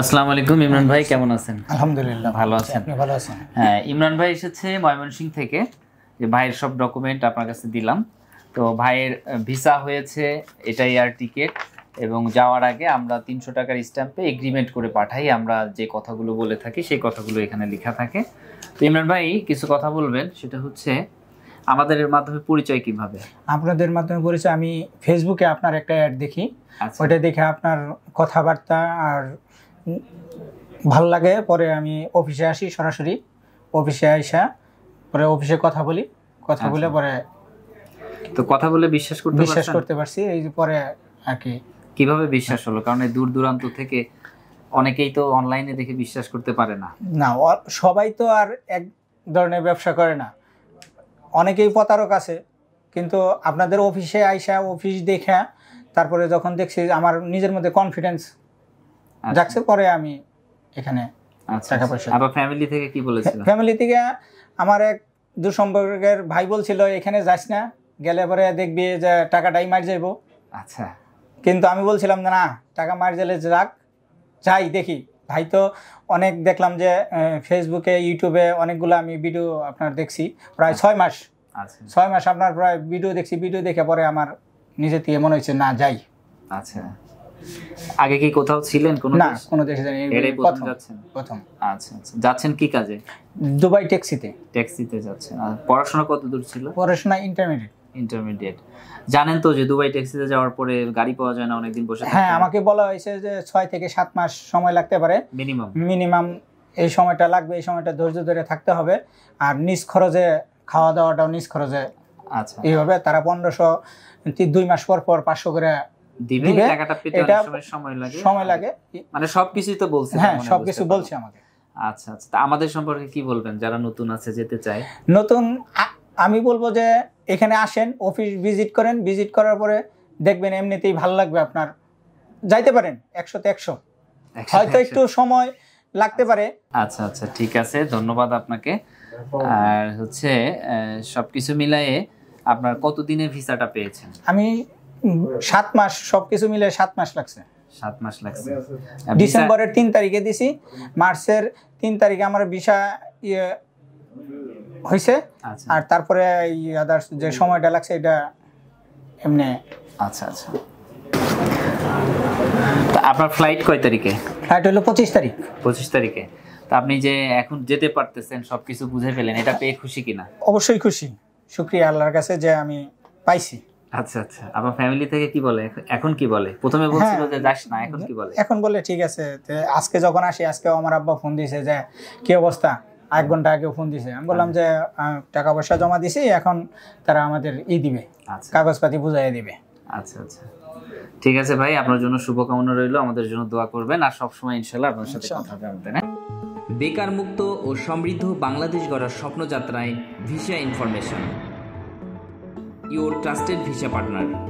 আসসালামু আলাইকুম ইমরান ভাই কেমন আছেন আলহামদুলিল্লাহ ভালো আছেন আপনি ভালো আছেন হ্যাঁ ইমরান ভাই এসেছে ময়মনসিংহ থেকে যে ভাইয়ের সব ডকুমেন্ট আপনার কাছে দিলাম তো ভাইয়ের ভিসা হয়েছে এটাই আর টিকিট এবং যাওয়ার আগে আমরা তিনশো টাকার স্ট্যাম্পে এগ্রিমেন্ট করে পাঠাই আমরা যে কথাগুলো বলে থাকি সেই কথাগুলো এখানে লেখা থাকে তো ইমরান ভাই কিছু কথা বলবেন সেটা হচ্ছে আমাদের মাধ্যমে পরিচয় কিভাবে আপনাদের মাধ্যমে পরিচয় আমি ফেসবুকে আপনার একটা অ্যাড দেখি আচ্ছা। ওইটা দেখে আপনার কথাবার্তা আর ভাল লাগে পরে আমি অফিসে আসি সরাসরি অফিসে আইসা পরে অফিসে কথা বলি কথা আচ্ছা। বলে পরে তো কথা বলে বিশ্বাস করতে বিশ্বাস করতে পারছি এই যে পরে আর কি কিভাবে বিশ্বাস হলো কারণ এই দূর দূরান্ত থেকে অনেকেই তো অনলাইনে দেখে বিশ্বাস করতে পারে না না সবাই তো আর এক ধরনের ব্যবসা করে না অনেকেই প্রতারক আছে কিন্তু আপনাদের অফিসে আইসা অফিস দেখা তারপরে যখন দেখছি আমার নিজের মধ্যে কনফিডেন্স ড্রাগসের আচ্ছা। পরে আমি এখানে আচ্ছা, আচ্ছা। টাকা পয়সা আবার ফ্যামিলি থেকে কি বলেছিল ফ্যামিলি থেকে আমার এক দুসম্পর্কের ভাই বলছিল এখানে যাস না গেলে পরে দেখবি যে টাকাটাই মার যাইব আচ্ছা কিন্তু আমি বলছিলাম না টাকা মার গেলে যাক যাই দেখি ভাই তো অনেক দেখলাম যে ফেসবুকে ইউটিউবে অনেকগুলো আমি ভিডিও আপনার দেখছি প্রায় ছয় মাস ছয় মাস আপনার প্রায় ভিডিও দেখছি ভিডিও দেখে পরে আমার নিজে থেকে মনে হয়েছে না যাই আচ্ছা আগে কি কোথাও ছিলেন কোন না কোন দেশে জানি এটাই প্রথম যাচ্ছেন প্রথম আচ্ছা আচ্ছা যাচ্ছেন কি কাজে দুবাই ট্যাক্সিতে ট্যাক্সিতে যাচ্ছেন আর পড়াশোনা কত দূর ছিল পড়াশোনা ইন্টারমিডিয়েট ইন্টারমিডিয়েট জানেন তো যে দুবাই ট্যাক্সিতে যাওয়ার পরে গাড়ি পাওয়া যায় না অনেকদিন বসে হ্যাঁ আমাকে বলা হয়েছে যে ছয় থেকে সাত মাস সময় লাগতে পারে মিনিমাম মিনিমাম এই সময়টা লাগবে এই সময়টা ধৈর্য ধরে থাকতে হবে আর নিজ খরচে খাওয়া দাওয়াটাও নিজ খরচে আচ্ছা এইভাবে তারা পনেরোশো দুই মাস পর পর পাঁচশো করে দিবে টাকাটা পেতে অনেক সময় সময় লাগে সময় লাগে মানে সবকিছুই তো বলছে হ্যাঁ সবকিছু বলছে আমাকে আচ্ছা আচ্ছা তা আমাদের সম্পর্কে কি বলবেন যারা নতুন আছে যেতে চায় নতুন আমি বলবো যে এখানে আসেন অফিস ভিজিট করেন ভিজিট করার পরে দেখবেন এমনিতেই ভালো লাগবে আপনার যাইতে পারেন একশোতে একশো হয়তো একটু সময় লাগতে পারে আচ্ছা আচ্ছা ঠিক আছে ধন্যবাদ আপনাকে আর হচ্ছে সবকিছু মিলায়ে আপনার কতদিনের ভিসাটা পেয়েছেন আমি সাত মাস সবকিছু মিলে সাত মাস লাগছে সাত মাস লাগছে ডিসেম্বরের তিন তারিখে দিছি মার্চের তিন তারিখে আমার ভিসা ইয়ে হয়েছে আচ্ছা। আর তারপরে আদার্স যে সময়টা লাগছে এটা এমনি আচ্ছা আচ্ছা আপনার ফ্লাইট কয় তারিখে ফ্লাইট হলো পঁচিশ তারিখ পঁচিশ তারিখে তা আপনি যে এখন যেতে পারতেছেন সবকিছু বুঝে ফেলেন এটা পেয়ে খুশি কিনা অবশ্যই খুশি শুক্রিয়া আল্লাহর কাছে যে আমি পাইছি আচ্ছা আচ্ছা আপনার ফ্যামিলি থেকে কি বলে এখন কি বলে প্রথমে হ্যাঁ। বলছিল যে যাস না এখন কি বলে এখন বলে ঠিক আছে আজকে যখন আসি আজকে আমার আব্বা ফোন দিয়েছে যে কি অবস্থা এক ঘন্টা আগে ফোন দিছে আমি বললাম হ্যাঁ। যে টাকা পয়সা জমা দিছি এখন তারা আমাদের ই দিবে আচ্ছা। কাগজপাতি বুঝাই দিবে আচ্ছা আচ্ছা ঠিক আছে ভাই আপনার জন্য শুভকামনা রইল আমাদের জন্য দোয়া করবেন আর সবসময় ইনশাল্লাহ আপনার সাথে কথা হবে আমাদের হ্যাঁ? বেকার মুক্ত ও সমৃদ্ধ বাংলাদেশ গড়ার স্বপ্নযাত্রায় visa information your trusted visa partner.